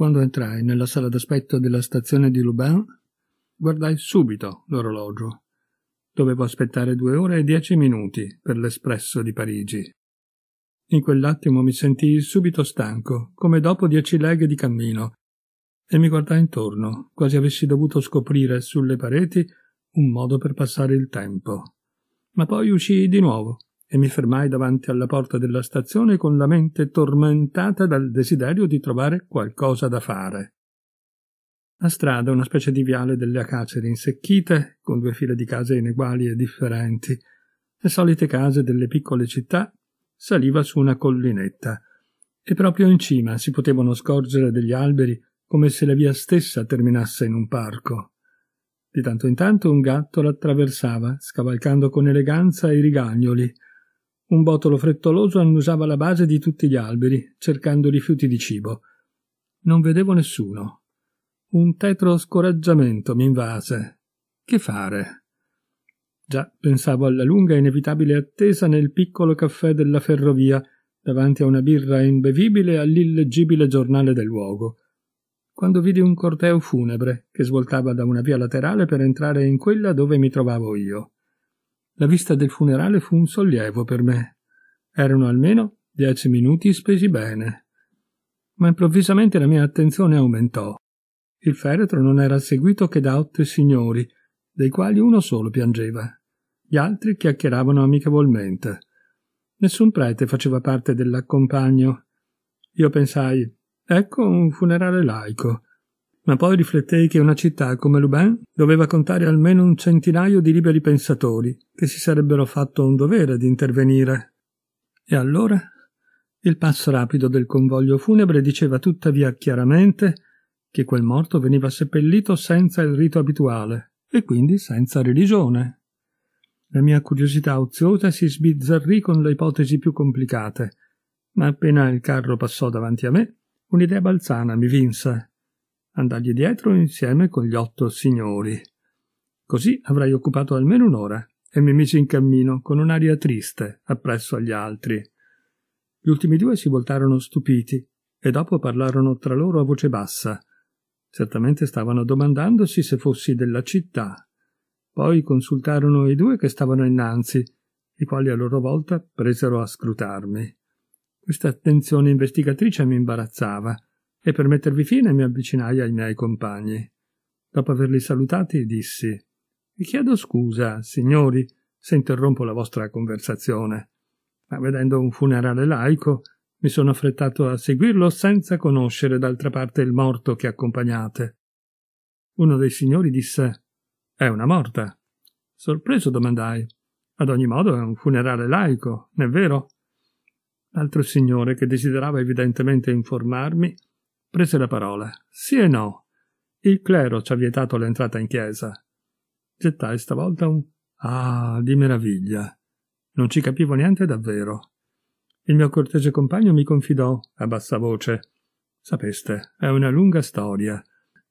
Quando entrai nella sala d'aspetto della stazione di Lubin, guardai subito l'orologio. Dovevo aspettare due ore e dieci minuti per l'espresso di Parigi. In quell'attimo mi sentii subito stanco, come dopo dieci leghe di cammino, e mi guardai intorno, quasi avessi dovuto scoprire sulle pareti un modo per passare il tempo. Ma poi uscii di nuovo e mi fermai davanti alla porta della stazione con la mente tormentata dal desiderio di trovare qualcosa da fare. La strada, una specie di viale delle acacere rinsecchite, con due file di case ineguali e differenti, le solite case delle piccole città, saliva su una collinetta, e proprio in cima si potevano scorgere degli alberi come se la via stessa terminasse in un parco. Di tanto in tanto un gatto l'attraversava, scavalcando con eleganza i rigagnoli, un botolo frettoloso annusava la base di tutti gli alberi, cercando rifiuti di cibo. Non vedevo nessuno. Un tetro scoraggiamento mi invase. Che fare? Già pensavo alla lunga e inevitabile attesa nel piccolo caffè della ferrovia, davanti a una birra imbevibile e all'illeggibile giornale del luogo quando vidi un corteo funebre che svoltava da una via laterale per entrare in quella dove mi trovavo io. La vista del funerale fu un sollievo per me. Erano almeno dieci minuti spesi bene. Ma improvvisamente la mia attenzione aumentò. Il feretro non era seguito che da otto signori, dei quali uno solo piangeva. Gli altri chiacchieravano amichevolmente. Nessun prete faceva parte dell'accompagno. Io pensai, ecco un funerale laico ma poi riflettei che una città come Louvain doveva contare almeno un centinaio di liberi pensatori che si sarebbero fatto un dovere di intervenire. E allora il passo rapido del convoglio funebre diceva tuttavia chiaramente che quel morto veniva seppellito senza il rito abituale e quindi senza religione. La mia curiosità oziosa si sbizzarrì con le ipotesi più complicate, ma appena il carro passò davanti a me, un'idea balzana mi vinse andargli dietro insieme con gli otto signori. Così avrei occupato almeno un'ora e mi misi in cammino con un'aria triste appresso agli altri. Gli ultimi due si voltarono stupiti e dopo parlarono tra loro a voce bassa. Certamente stavano domandandosi se fossi della città. Poi consultarono i due che stavano innanzi, i quali a loro volta presero a scrutarmi. Questa attenzione investigatrice mi imbarazzava e per mettervi fine mi avvicinai ai miei compagni. Dopo averli salutati dissi Vi chiedo scusa, signori, se interrompo la vostra conversazione, ma vedendo un funerale laico mi sono affrettato a seguirlo senza conoscere d'altra parte il morto che accompagnate. Uno dei signori disse È una morta. Sorpreso domandai Ad ogni modo è un funerale laico, non è vero? L'altro signore, che desiderava evidentemente informarmi, prese la parola. Sì e no. Il clero ci ha vietato l'entrata in chiesa. Gettai stavolta un ah di meraviglia. Non ci capivo niente davvero. Il mio cortese compagno mi confidò a bassa voce. Sapeste, è una lunga storia.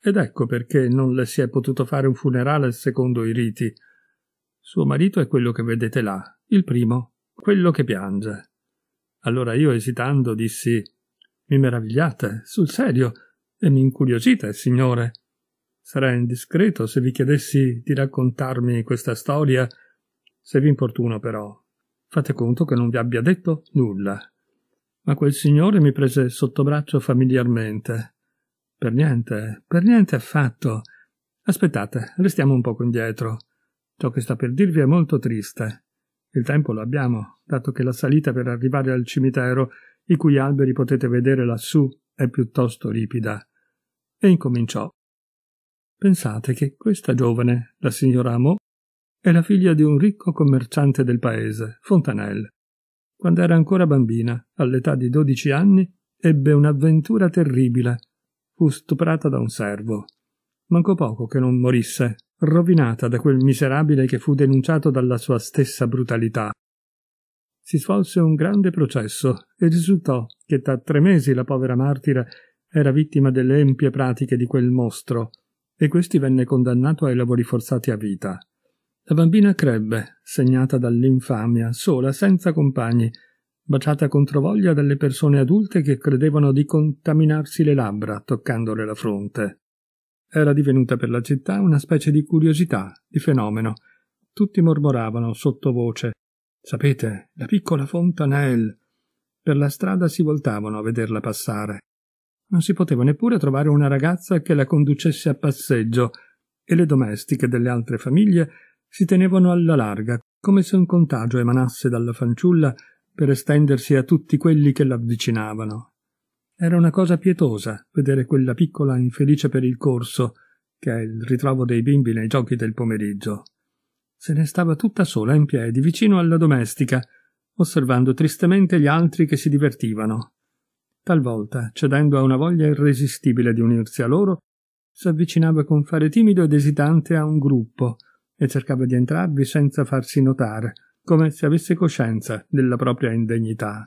Ed ecco perché non le si è potuto fare un funerale secondo i riti. Suo marito è quello che vedete là, il primo, quello che piange. Allora io esitando dissi mi meravigliate, sul serio, e mi incuriosite, signore. Sarei indiscreto se vi chiedessi di raccontarmi questa storia. Se vi importuno, però, fate conto che non vi abbia detto nulla. Ma quel signore mi prese sotto braccio familiarmente. Per niente, per niente affatto. Aspettate, restiamo un poco indietro. Ciò che sta per dirvi è molto triste. Il tempo lo abbiamo, dato che la salita per arrivare al cimitero i cui alberi potete vedere lassù, è piuttosto ripida. E incominciò. Pensate che questa giovane, la signora Amo, è la figlia di un ricco commerciante del paese, Fontanelle. Quando era ancora bambina, all'età di dodici anni, ebbe un'avventura terribile. Fu stuprata da un servo. Mancò poco che non morisse, rovinata da quel miserabile che fu denunciato dalla sua stessa brutalità si svolse un grande processo e risultò che da tre mesi la povera martire era vittima delle empie pratiche di quel mostro e questi venne condannato ai lavori forzati a vita. La bambina crebbe, segnata dall'infamia, sola, senza compagni, baciata contro voglia dalle persone adulte che credevano di contaminarsi le labbra toccandole la fronte. Era divenuta per la città una specie di curiosità, di fenomeno. Tutti mormoravano sottovoce Sapete, la piccola Fontanelle. Per la strada si voltavano a vederla passare. Non si poteva neppure trovare una ragazza che la conducesse a passeggio, e le domestiche delle altre famiglie si tenevano alla larga, come se un contagio emanasse dalla fanciulla per estendersi a tutti quelli che l'avvicinavano. Era una cosa pietosa vedere quella piccola infelice per il corso, che è il ritrovo dei bimbi nei giochi del pomeriggio se ne stava tutta sola in piedi vicino alla domestica, osservando tristemente gli altri che si divertivano. Talvolta, cedendo a una voglia irresistibile di unirsi a loro, si avvicinava con fare timido ed esitante a un gruppo e cercava di entrarvi senza farsi notare, come se avesse coscienza della propria indegnità.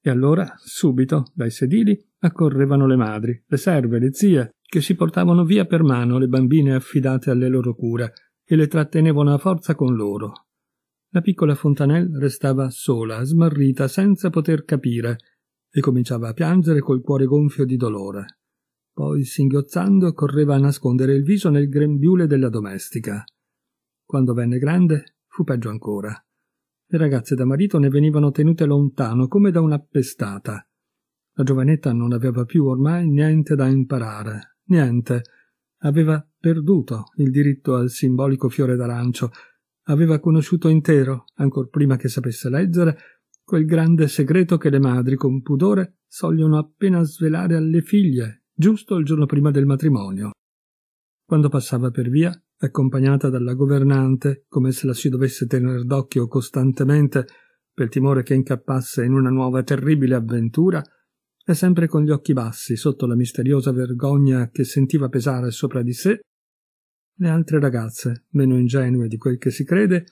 E allora, subito, dai sedili, accorrevano le madri, le serve, le zie, che si portavano via per mano le bambine affidate alle loro cure, e le trattenevano a forza con loro. La piccola Fontanelle restava sola, smarrita, senza poter capire, e cominciava a piangere col cuore gonfio di dolore. Poi, singhiozzando, correva a nascondere il viso nel grembiule della domestica. Quando venne grande, fu peggio ancora. Le ragazze da marito ne venivano tenute lontano come da una pestata. La giovanetta non aveva più ormai niente da imparare, niente. Aveva perduto il diritto al simbolico fiore d'arancio, aveva conosciuto intero, ancor prima che sapesse leggere, quel grande segreto che le madri con pudore sogliono appena svelare alle figlie, giusto il giorno prima del matrimonio. Quando passava per via, accompagnata dalla governante, come se la si dovesse tener d'occhio costantemente per timore che incappasse in una nuova terribile avventura, e sempre con gli occhi bassi sotto la misteriosa vergogna che sentiva pesare sopra di sé, le altre ragazze, meno ingenue di quel che si crede,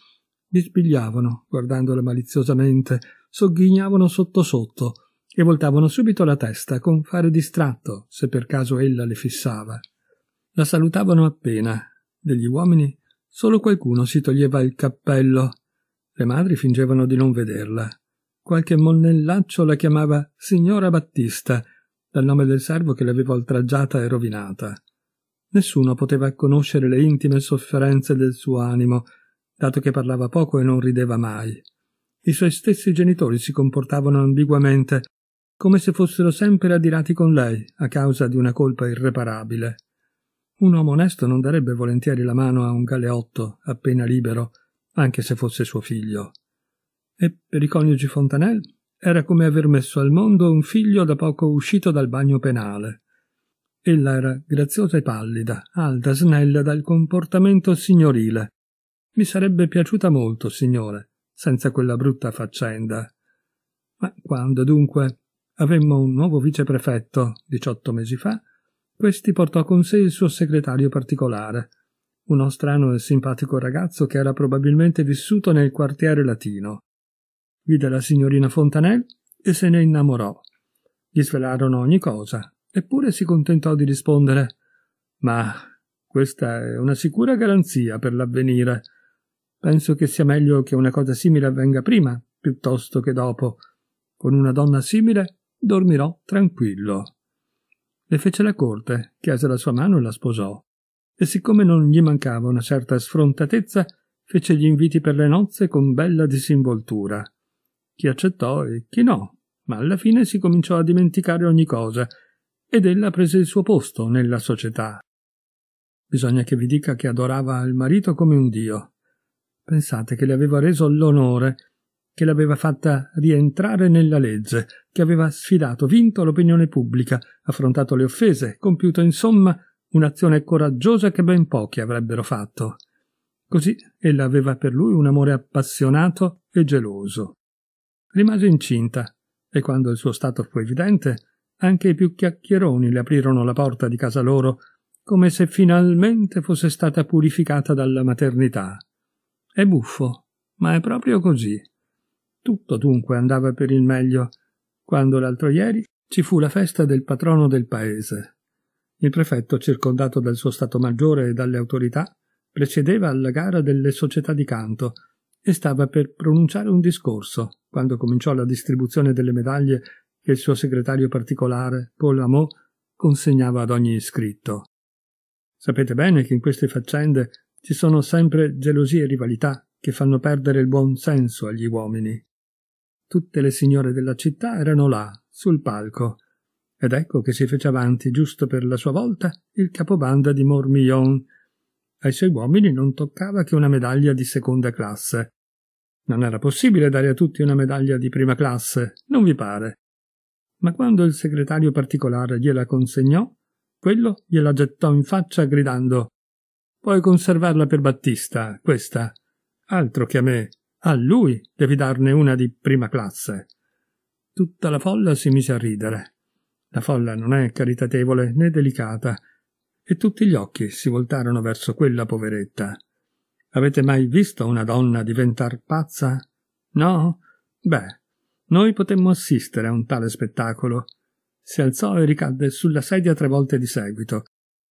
bisbigliavano, guardandola maliziosamente, sogghignavano sotto sotto e voltavano subito la testa con fare distratto se per caso ella le fissava. La salutavano appena. Degli uomini solo qualcuno si toglieva il cappello. Le madri fingevano di non vederla. Qualche monnellaccio la chiamava signora Battista, dal nome del servo che l'aveva oltraggiata e rovinata. Nessuno poteva conoscere le intime sofferenze del suo animo, dato che parlava poco e non rideva mai. I suoi stessi genitori si comportavano ambiguamente, come se fossero sempre adirati con lei a causa di una colpa irreparabile. Un uomo onesto non darebbe volentieri la mano a un galeotto appena libero, anche se fosse suo figlio. E per i coniugi Fontanel era come aver messo al mondo un figlio da poco uscito dal bagno penale. Ella era graziosa e pallida, alta, snella, dal comportamento signorile. Mi sarebbe piaciuta molto, signore, senza quella brutta faccenda. Ma quando dunque avemmo un nuovo viceprefetto, diciotto mesi fa, questi portò con sé il suo segretario particolare, uno strano e simpatico ragazzo che era probabilmente vissuto nel quartiere latino. Vide la signorina Fontanelle e se ne innamorò. Gli svelarono ogni cosa, Eppure si contentò di rispondere Ma questa è una sicura garanzia per l'avvenire. Penso che sia meglio che una cosa simile avvenga prima, piuttosto che dopo. Con una donna simile dormirò tranquillo. Le fece la corte, chiese la sua mano e la sposò. E siccome non gli mancava una certa sfrontatezza, fece gli inviti per le nozze con bella disinvoltura. Chi accettò e chi no, ma alla fine si cominciò a dimenticare ogni cosa ed ella prese il suo posto nella società. Bisogna che vi dica che adorava il marito come un dio. Pensate che le aveva reso l'onore, che l'aveva fatta rientrare nella legge, che aveva sfidato, vinto l'opinione pubblica, affrontato le offese, compiuto insomma un'azione coraggiosa che ben pochi avrebbero fatto. Così ella aveva per lui un amore appassionato e geloso. Rimase incinta e quando il suo stato fu evidente anche i più chiacchieroni le aprirono la porta di casa loro come se finalmente fosse stata purificata dalla maternità. È buffo, ma è proprio così. Tutto dunque andava per il meglio quando l'altro ieri ci fu la festa del patrono del paese. Il prefetto, circondato dal suo stato maggiore e dalle autorità, precedeva alla gara delle società di canto e stava per pronunciare un discorso quando cominciò la distribuzione delle medaglie che il suo segretario particolare, Paul Amo, consegnava ad ogni iscritto. Sapete bene che in queste faccende ci sono sempre gelosie e rivalità che fanno perdere il buon senso agli uomini. Tutte le signore della città erano là, sul palco, ed ecco che si fece avanti, giusto per la sua volta, il capobanda di Mormillon. Ai suoi uomini non toccava che una medaglia di seconda classe. Non era possibile dare a tutti una medaglia di prima classe, non vi pare? ma quando il segretario particolare gliela consegnò, quello gliela gettò in faccia gridando Puoi conservarla per Battista, questa. Altro che a me. A lui devi darne una di prima classe. Tutta la folla si mise a ridere. La folla non è caritatevole né delicata, e tutti gli occhi si voltarono verso quella poveretta. Avete mai visto una donna diventar pazza? No? Beh, noi potemmo assistere a un tale spettacolo. Si alzò e ricadde sulla sedia tre volte di seguito,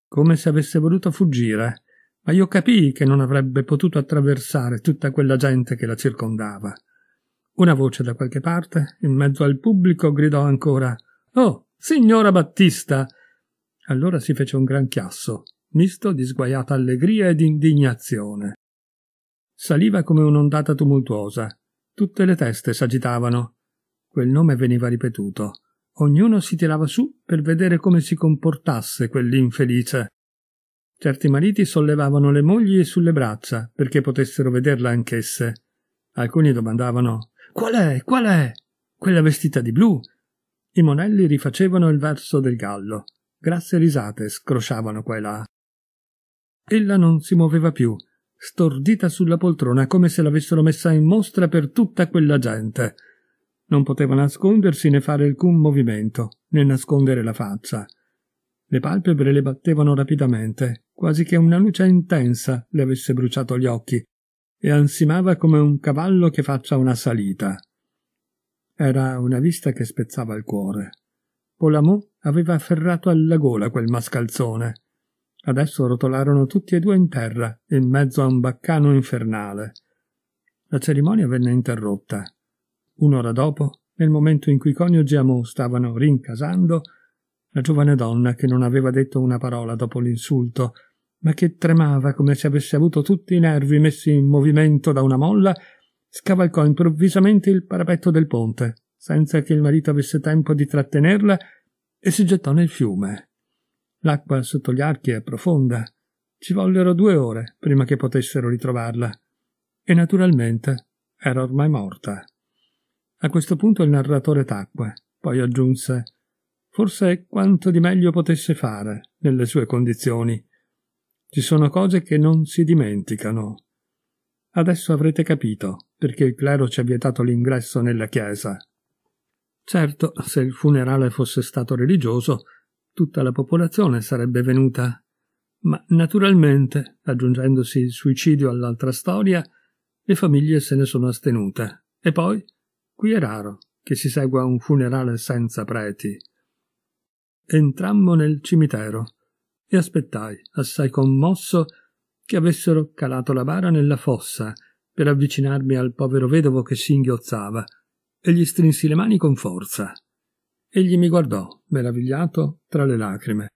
come se avesse voluto fuggire, ma io capii che non avrebbe potuto attraversare tutta quella gente che la circondava. Una voce da qualche parte, in mezzo al pubblico, gridò ancora Oh, signora Battista! Allora si fece un gran chiasso, misto di sguaiata allegria e di indignazione. Saliva come un'ondata tumultuosa. Tutte le teste s'agitavano, Quel nome veniva ripetuto. Ognuno si tirava su per vedere come si comportasse quell'infelice. Certi mariti sollevavano le mogli sulle braccia perché potessero vederla anch'esse. Alcuni domandavano Qual è? Qual è? Quella vestita di blu? I monelli rifacevano il verso del gallo. Grasse risate scrosciavano qua e là. Ella non si muoveva più, stordita sulla poltrona come se l'avessero messa in mostra per tutta quella gente. Non poteva nascondersi né fare alcun movimento, né nascondere la faccia. Le palpebre le battevano rapidamente, quasi che una luce intensa le avesse bruciato gli occhi, e ansimava come un cavallo che faccia una salita. Era una vista che spezzava il cuore. Polamò aveva afferrato alla gola quel mascalzone. Adesso rotolarono tutti e due in terra, in mezzo a un baccano infernale. La cerimonia venne interrotta. Un'ora dopo, nel momento in cui coniugi e Amo stavano rincasando, la giovane donna, che non aveva detto una parola dopo l'insulto, ma che tremava come se avesse avuto tutti i nervi messi in movimento da una molla, scavalcò improvvisamente il parapetto del ponte, senza che il marito avesse tempo di trattenerla, e si gettò nel fiume. L'acqua sotto gli archi è profonda. Ci vollero due ore prima che potessero ritrovarla. E naturalmente era ormai morta. A questo punto il narratore tacque, poi aggiunse Forse è quanto di meglio potesse fare, nelle sue condizioni. Ci sono cose che non si dimenticano. Adesso avrete capito perché il clero ci ha vietato l'ingresso nella chiesa. Certo, se il funerale fosse stato religioso, tutta la popolazione sarebbe venuta. Ma naturalmente, aggiungendosi il suicidio all'altra storia, le famiglie se ne sono astenute. E poi Qui è raro che si segua un funerale senza preti. Entrammo nel cimitero e aspettai, assai commosso, che avessero calato la bara nella fossa per avvicinarmi al povero vedovo che singhiozzava e gli strinsi le mani con forza. Egli mi guardò, meravigliato, tra le lacrime.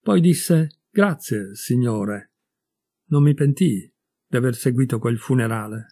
Poi disse Grazie, signore. Non mi pentii aver seguito quel funerale.